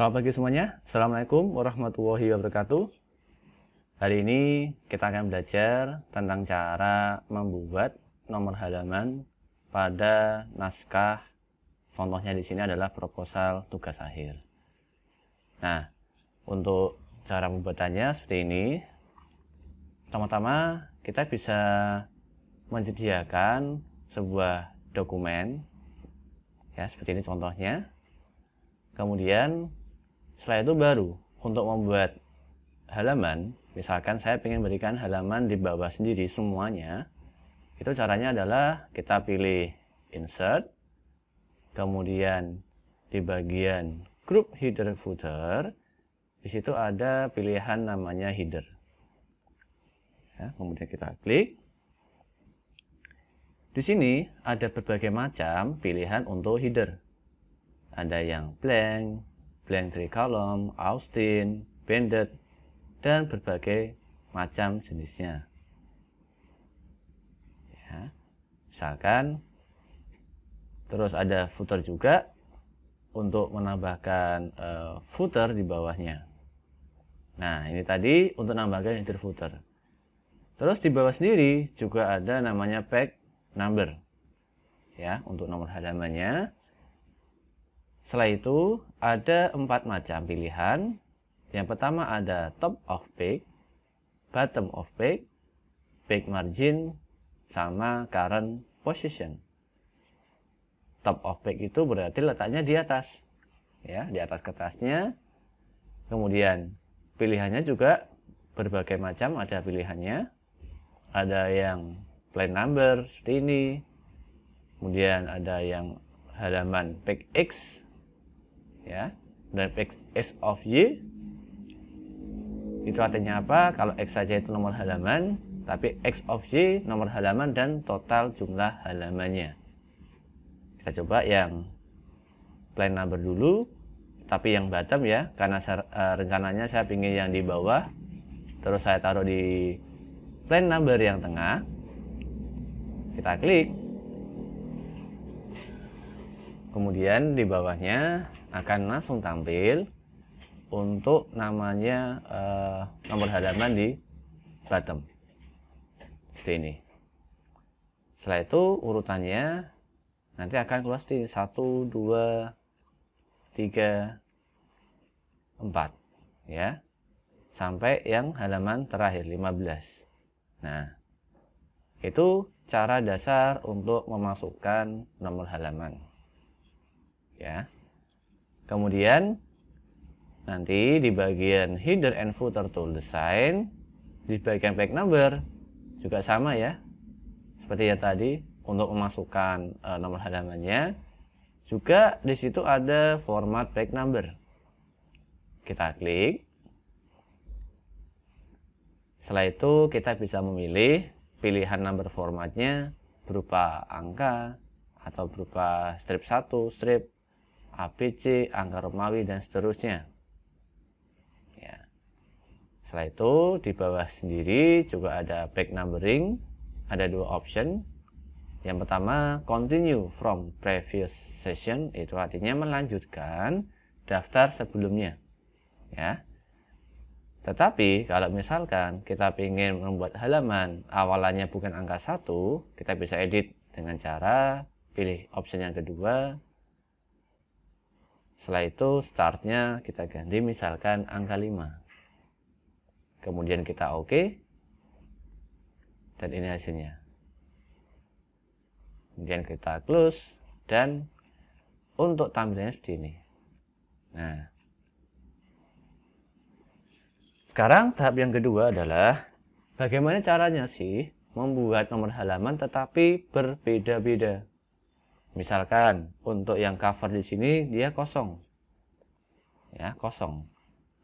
Selamat pagi semuanya. Assalamualaikum warahmatullahi wabarakatuh. Hari ini kita akan belajar tentang cara membuat nomor halaman pada naskah. Contohnya di sini adalah proposal tugas akhir. Nah, untuk cara pembuatannya seperti ini. Pertama-tama kita bisa menyediakan sebuah dokumen. Ya, seperti ini contohnya. Kemudian setelah itu baru untuk membuat halaman, misalkan saya ingin berikan halaman di bawah sendiri semuanya, itu caranya adalah kita pilih insert, kemudian di bagian group header footer, di situ ada pilihan namanya header. Ya, kemudian kita klik. Di sini ada berbagai macam pilihan untuk header. Ada yang blank, Blank dari Column, Austin, Banded, dan berbagai macam jenisnya. Ya, misalkan, terus ada footer juga untuk menambahkan uh, footer di bawahnya. Nah, ini tadi untuk menambahkan header footer. Terus di bawah sendiri juga ada namanya pack number. Ya, untuk nomor halamannya. Setelah itu ada empat macam pilihan. Yang pertama ada top of page, bottom of page, page margin, sama current position. Top of page itu berarti letaknya di atas. Ya, di atas kertasnya. Kemudian pilihannya juga berbagai macam ada pilihannya. Ada yang plain number seperti ini. Kemudian ada yang halaman page X ya dan x of y itu artinya apa kalau x saja itu nomor halaman tapi x of y nomor halaman dan total jumlah halamannya kita coba yang plan number dulu tapi yang bottom ya karena saya, uh, rencananya saya pingin yang di bawah terus saya taruh di plan number yang tengah kita klik kemudian di bawahnya akan langsung tampil untuk namanya uh, nomor halaman di bottom ini setelah itu urutannya nanti akan keluar di 1 2 3 4 ya sampai yang halaman terakhir 15 nah itu cara dasar untuk memasukkan nomor halaman ya Kemudian nanti di bagian header and footer tool design di bagian back number juga sama ya seperti yang tadi untuk memasukkan e, nomor halamannya juga di situ ada format back number kita klik setelah itu kita bisa memilih pilihan number formatnya berupa angka atau berupa strip 1, strip APC, Angka Romawi, dan seterusnya. Ya. Setelah itu, di bawah sendiri juga ada back numbering, ada dua option. Yang pertama, continue from previous session, itu artinya melanjutkan daftar sebelumnya. Ya. Tetapi kalau misalkan kita ingin membuat halaman awalannya bukan angka satu, kita bisa edit dengan cara pilih option yang kedua, setelah itu startnya kita ganti misalkan angka 5 kemudian kita oke okay. dan ini hasilnya kemudian kita close dan untuk tampilannya seperti ini nah sekarang tahap yang kedua adalah bagaimana caranya sih membuat nomor halaman tetapi berbeda-beda Misalkan untuk yang cover di sini dia kosong. Ya, kosong.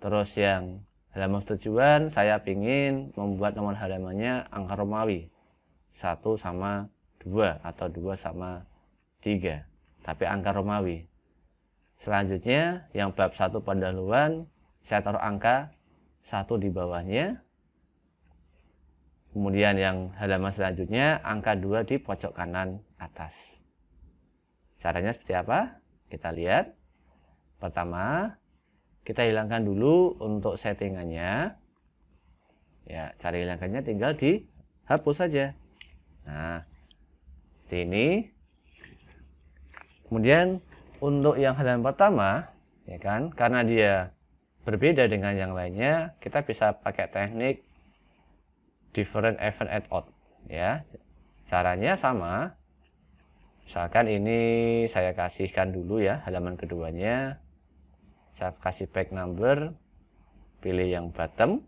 Terus yang halaman tujuan saya pingin membuat nomor halamannya angka Romawi. 1 sama 2 atau 2 sama 3. Tapi angka Romawi. Selanjutnya yang bab 1 pendahuluan saya taruh angka 1 di bawahnya. Kemudian yang halaman selanjutnya angka 2 di pojok kanan atas. Caranya seperti apa? Kita lihat. Pertama, kita hilangkan dulu untuk settingannya. Ya, cari hilangkannya tinggal dihapus saja. Nah, seperti ini. Kemudian untuk yang halaman pertama, ya kan, karena dia berbeda dengan yang lainnya, kita bisa pakai teknik different event add odd. ya. Caranya sama, Misalkan ini saya kasihkan dulu ya halaman keduanya. Saya kasih back number, pilih yang bottom.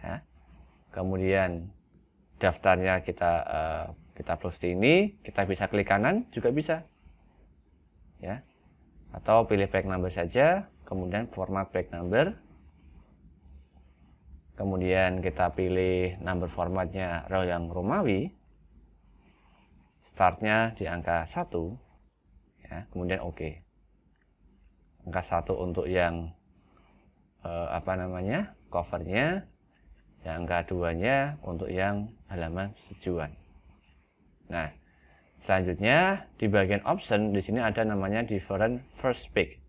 Ya. Kemudian daftarnya kita eh, kita plus ini, kita bisa klik kanan juga bisa. Ya. Atau pilih back number saja, kemudian format back number. Kemudian kita pilih number formatnya row yang Romawi. Startnya di angka 1, ya, kemudian oke. Okay. Angka 1 untuk yang eh, apa namanya covernya, yang angka 2-nya untuk yang halaman tujuan. Nah, selanjutnya di bagian option di sini ada namanya different first pick.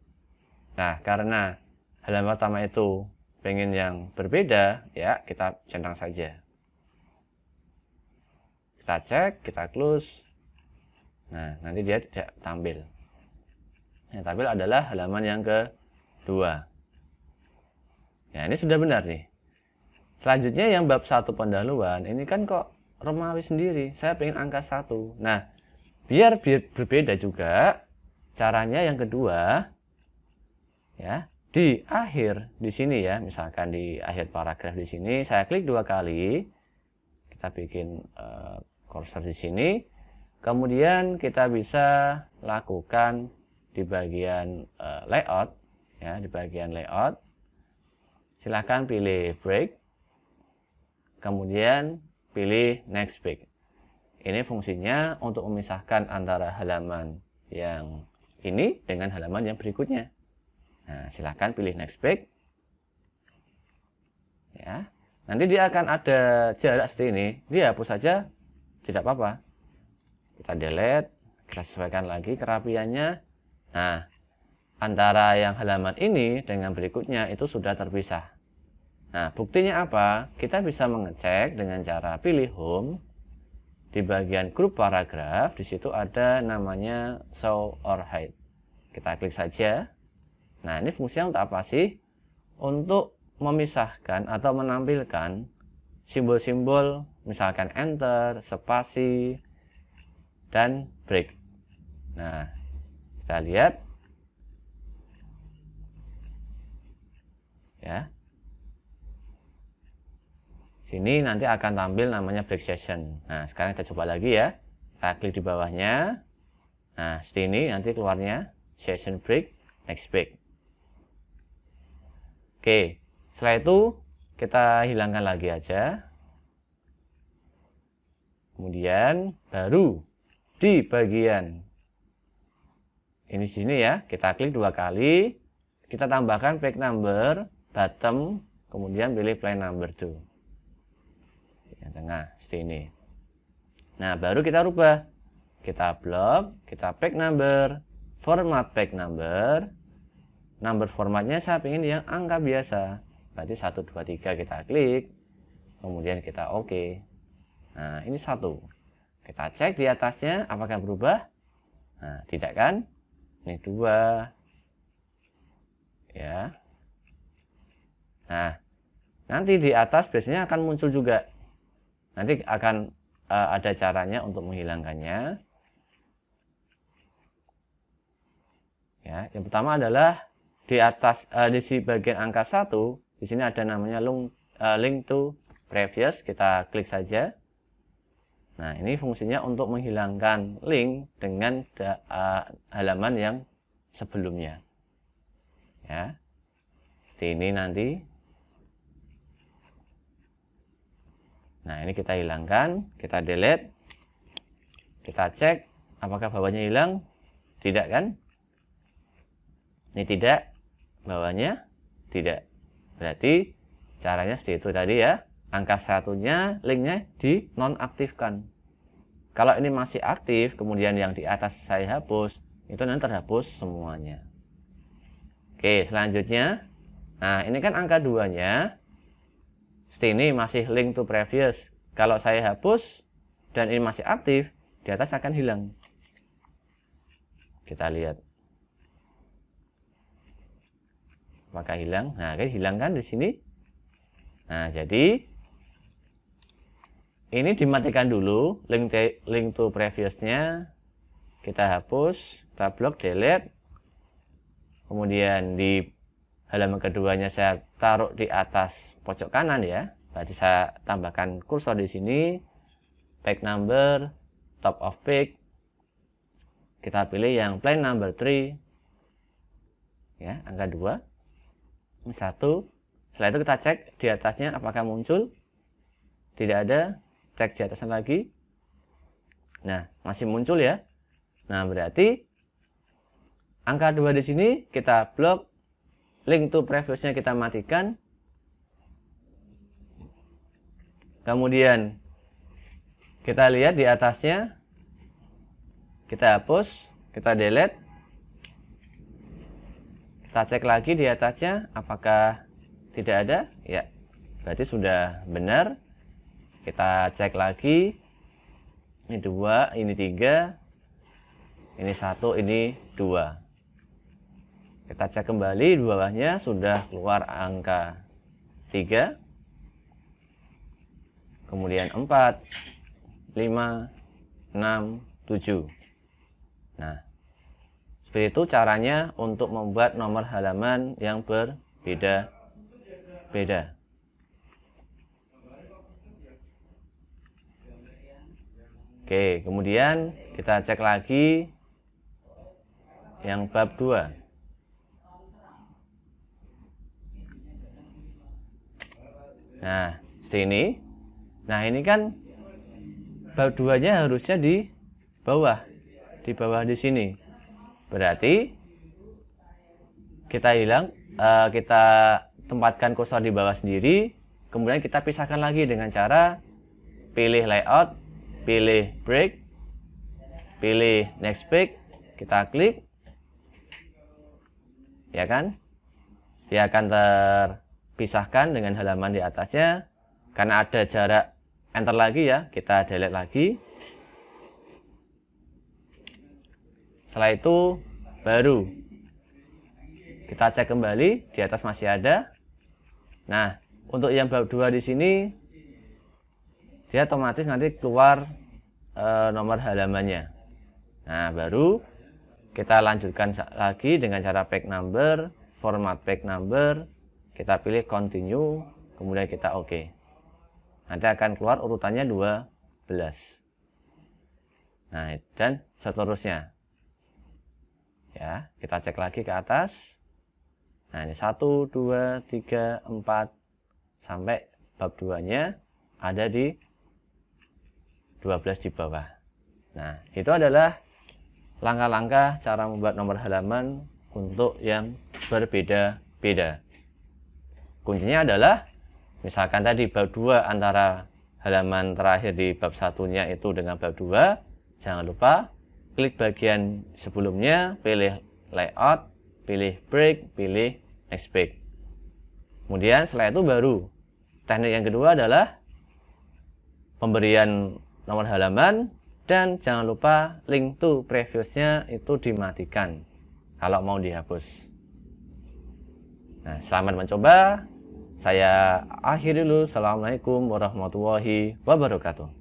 Nah, karena halaman pertama itu pengen yang berbeda, ya kita centang saja kita cek, kita close, Nah, nanti dia tidak tampil. Yang tampil adalah halaman yang kedua. Ya, ini sudah benar nih. Selanjutnya yang bab satu pendahuluan, ini kan kok Romawi sendiri. Saya pengen angka satu. Nah, biar, biar berbeda juga, caranya yang kedua, ya, di akhir di sini ya, misalkan di akhir paragraf di sini, saya klik dua kali, kita bikin uh, cursor di sini, Kemudian kita bisa lakukan di bagian uh, layout ya, di bagian layout. Silahkan pilih break. Kemudian pilih next break. Ini fungsinya untuk memisahkan antara halaman yang ini dengan halaman yang berikutnya. Nah, silahkan pilih next page. Ya. Nanti dia akan ada jarak seperti ini. Dia hapus saja, tidak apa-apa kita delete kita sesuaikan lagi kerapiannya nah antara yang halaman ini dengan berikutnya itu sudah terpisah nah buktinya apa kita bisa mengecek dengan cara pilih home di bagian grup paragraf di situ ada namanya show or hide kita klik saja nah ini fungsinya untuk apa sih untuk memisahkan atau menampilkan simbol-simbol misalkan enter spasi dan break. Nah, kita lihat. Ya. Sini nanti akan tampil namanya break session. Nah, sekarang kita coba lagi ya. Kita klik di bawahnya. Nah, sini nanti keluarnya session break, next break. Oke, setelah itu kita hilangkan lagi aja. Kemudian baru di bagian ini sini ya kita klik dua kali kita tambahkan page number bottom kemudian pilih play number 2 yang tengah sini nah baru kita rubah kita blok kita page number format page number number formatnya saya ingin yang angka biasa berarti 1 2 3 kita klik kemudian kita oke okay. nah ini satu kita cek di atasnya apakah berubah? Nah, tidak kan? Ini dua. Ya. Nah, nanti di atas biasanya akan muncul juga. Nanti akan uh, ada caranya untuk menghilangkannya. Ya, yang pertama adalah di atas uh, di si bagian angka satu, di sini ada namanya link, eh, link to previous, kita klik saja. Nah, ini fungsinya untuk menghilangkan link dengan da, uh, halaman yang sebelumnya. Ya. Seperti ini nanti. Nah, ini kita hilangkan, kita delete. Kita cek apakah bawahnya hilang? Tidak kan? Ini tidak, bawahnya tidak. Berarti caranya seperti itu tadi ya angka satunya linknya di nonaktifkan. Kalau ini masih aktif, kemudian yang di atas saya hapus, itu nanti terhapus semuanya. Oke, selanjutnya. Nah, ini kan angka duanya nya Ini masih link to previous. Kalau saya hapus dan ini masih aktif, di atas akan hilang. Kita lihat. maka hilang? Nah, kan hilang kan di sini? Nah, jadi ini dimatikan dulu link te, link to previousnya kita hapus kita blok delete kemudian di halaman keduanya saya taruh di atas pojok kanan ya berarti saya tambahkan kursor di sini page number top of page kita pilih yang plan number 3 ya angka 2 satu 1 setelah itu kita cek di atasnya apakah muncul tidak ada cek di atasnya lagi. Nah, masih muncul ya. Nah, berarti angka 2 di sini kita blok, link to previous-nya kita matikan. Kemudian kita lihat di atasnya kita hapus, kita delete. Kita cek lagi di atasnya apakah tidak ada? Ya. Berarti sudah benar kita cek lagi ini dua ini tiga ini satu ini dua kita cek kembali di bawahnya sudah keluar angka tiga, kemudian empat, lima, enam, tujuh. nah seperti itu caranya untuk membuat nomor halaman yang berbeda-beda Oke, kemudian kita cek lagi yang bab 2. Nah, sini. Nah, ini kan bab 2-nya harusnya di bawah. Di bawah di sini. Berarti kita hilang uh, kita tempatkan kursor di bawah sendiri, kemudian kita pisahkan lagi dengan cara pilih layout pilih break, pilih next break kita klik, ya kan? Dia akan terpisahkan dengan halaman di atasnya, karena ada jarak enter lagi ya, kita delete lagi. Setelah itu baru kita cek kembali di atas masih ada. Nah, untuk yang bab 2 di sini dia otomatis nanti keluar e, nomor halamannya. Nah, baru kita lanjutkan lagi dengan cara pack number, format pack number, kita pilih continue, kemudian kita oke. OK. Nanti akan keluar urutannya 12. Nah, dan seterusnya. Ya, kita cek lagi ke atas. Nah, ini 1, 2, 3, 4, sampai bab 2-nya ada di 12 di bawah. Nah, itu adalah langkah-langkah cara membuat nomor halaman untuk yang berbeda-beda. Kuncinya adalah misalkan tadi bab 2 antara halaman terakhir di bab satunya itu dengan bab 2, jangan lupa klik bagian sebelumnya, pilih layout, pilih break, pilih next page. Kemudian setelah itu baru teknik yang kedua adalah pemberian nomor halaman, dan jangan lupa link to previousnya itu dimatikan kalau mau dihapus. Nah, selamat mencoba. Saya akhiri dulu. Assalamualaikum warahmatullahi wabarakatuh.